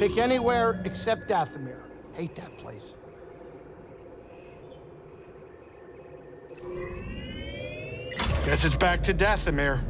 Pick anywhere except Dathomir. Hate that place. Guess it's back to Dathomir.